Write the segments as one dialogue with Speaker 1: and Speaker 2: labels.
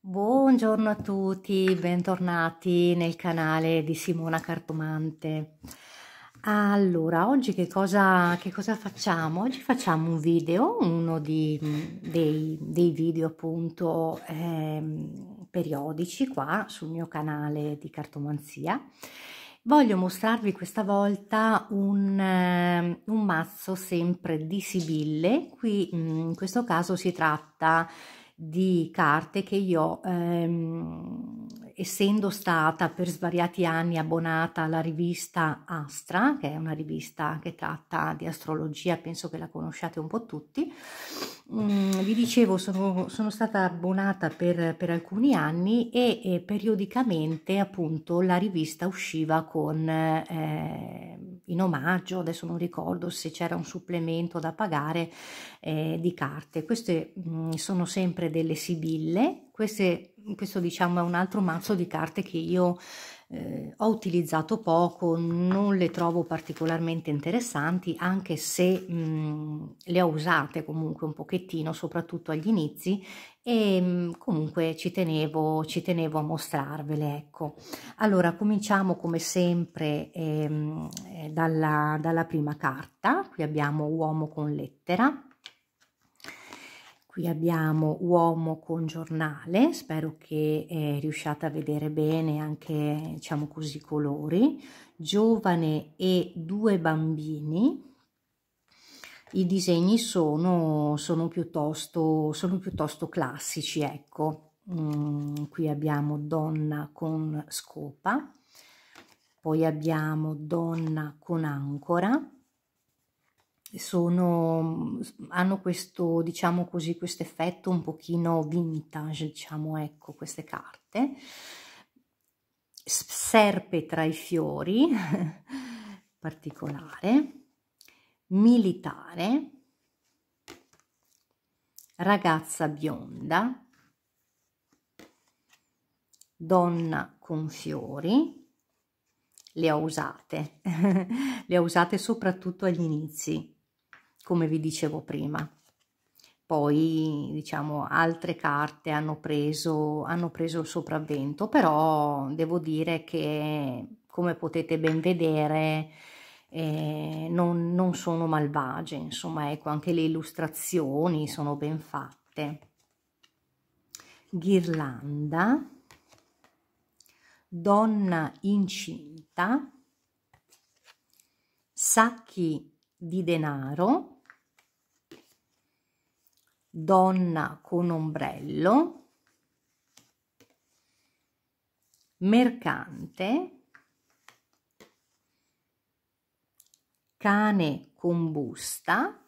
Speaker 1: Buongiorno a tutti, bentornati nel canale di Simona Cartomante. Allora, oggi che cosa, che cosa facciamo? Oggi facciamo un video, uno di, dei, dei, video appunto eh, periodici qua sul mio canale di cartomanzia. Voglio mostrarvi questa volta un, ehm, un mazzo sempre di Sibille, qui in questo caso si tratta di carte che io, ehm, essendo stata per svariati anni abbonata alla rivista Astra, che è una rivista che tratta di astrologia, penso che la conosciate un po' tutti, mm, vi dicevo sono, sono stata abbonata per, per alcuni anni e, e, periodicamente appunto la rivista usciva con... Eh, in omaggio, adesso non ricordo se c'era un supplemento da pagare eh, di carte. Queste mh, mm, sono sempre delle sibille, Queste, questo diciamo è un altro mazzo di carte che io eh, ho utilizzato poco, non le trovo particolarmente interessanti, anche se mh, mm, le ho usate comunque un pochettino, soprattutto agli inizi, e mh, mm, comunque ci tenevo, ci tenevo a mostrarvele. Ecco. Allora, cominciamo come sempre ehm, dalla, dalla prima carta, qui abbiamo uomo con lettera, qui abbiamo uomo con giornale, spero che eh, riusciate a vedere bene anche, diciamo così, i colori, giovane e due bambini, i disegni sono, sono, piuttosto, sono piuttosto classici, ecco. Mm, qui abbiamo donna con scopa, poi abbiamo Donna con Ancora, sono, mm, hanno questo, diciamo così, questo effetto un pochino vintage, diciamo, ecco, queste carte. Serpe tra i fiori, particolare, militare, ragazza bionda, donna con fiori, le ho usate, le ho usate soprattutto agli inizi, come vi dicevo prima. Poi, diciamo, altre carte hanno preso, hanno preso il sopravvento, però devo dire che, come potete ben vedere, eh, non, non sono malvagie, insomma, ecco, anche le illustrazioni sono ben fatte. Ghirlanda, donna incinta, sacchi di denaro, donna con ombrello, mercante, cane con busta,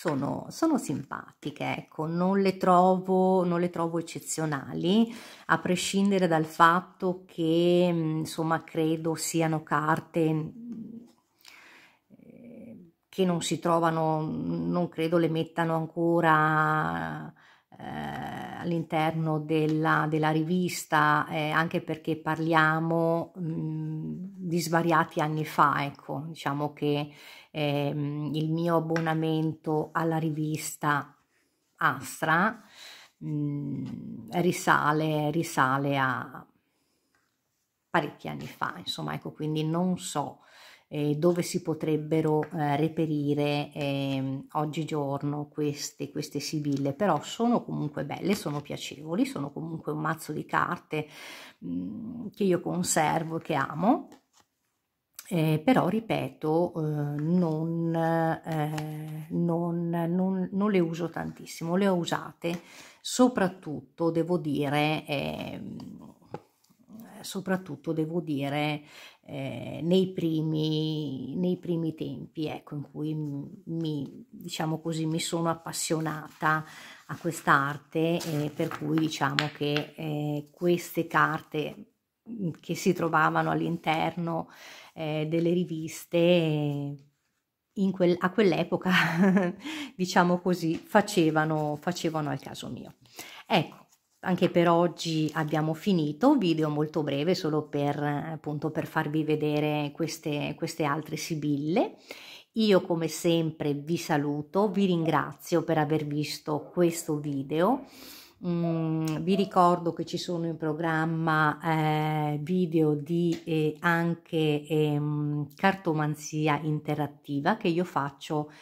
Speaker 1: sono, sono simpatiche, ecco, non le, trovo, non le trovo eccezionali, a prescindere dal fatto che, mm, insomma, credo siano carte mm, eh, che non si trovano, non credo le mettano ancora eh, all'interno della, della, rivista, eh, anche perché parliamo mh, di svariati anni fa, ecco, diciamo che eh, il mio abbonamento alla rivista Astra mh, risale, risale a parecchi anni fa, insomma, ecco, quindi non so eh, dove si potrebbero eh, reperire eh, oggigiorno queste, queste sibille, però sono comunque belle, sono piacevoli, sono comunque un mazzo di carte mh, mm, che io conservo, che amo. Eh, però ripeto, eh, non, eh, non, non, non, le uso tantissimo, le ho usate soprattutto, devo dire, ehm, soprattutto devo dire eh, nei, primi, nei, primi, tempi ecco, in cui mi, diciamo così, mi sono appassionata a quest'arte eh, per cui diciamo che eh, queste carte mm, che si trovavano all'interno eh, delle riviste eh, Quel, a quell'epoca, diciamo così, facevano, facevano al caso mio. Ecco, anche per oggi abbiamo finito, video molto breve solo per, appunto, per farvi vedere queste, queste altre sibille. Io come sempre vi saluto, vi ringrazio per aver visto questo video. Mm, vi ricordo che ci sono in programma eh, video di eh, anche eh, cartomanzia interattiva che io faccio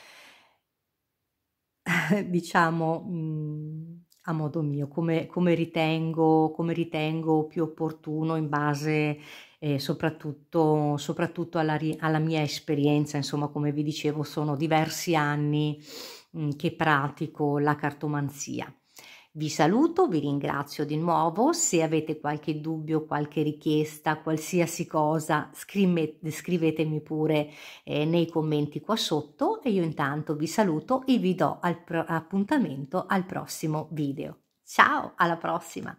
Speaker 1: diciamo mm, a modo mio, come, come, ritengo, come ritengo più opportuno in base eh, soprattutto, soprattutto alla, alla, mia esperienza, insomma come vi dicevo sono diversi anni mh, mm, che pratico la cartomanzia. Vi saluto, vi ringrazio di nuovo, se avete qualche dubbio, qualche richiesta, qualsiasi cosa scrivetemi pure eh, nei commenti qua sotto e io intanto vi saluto e vi do al appuntamento al prossimo video. Ciao, alla prossima!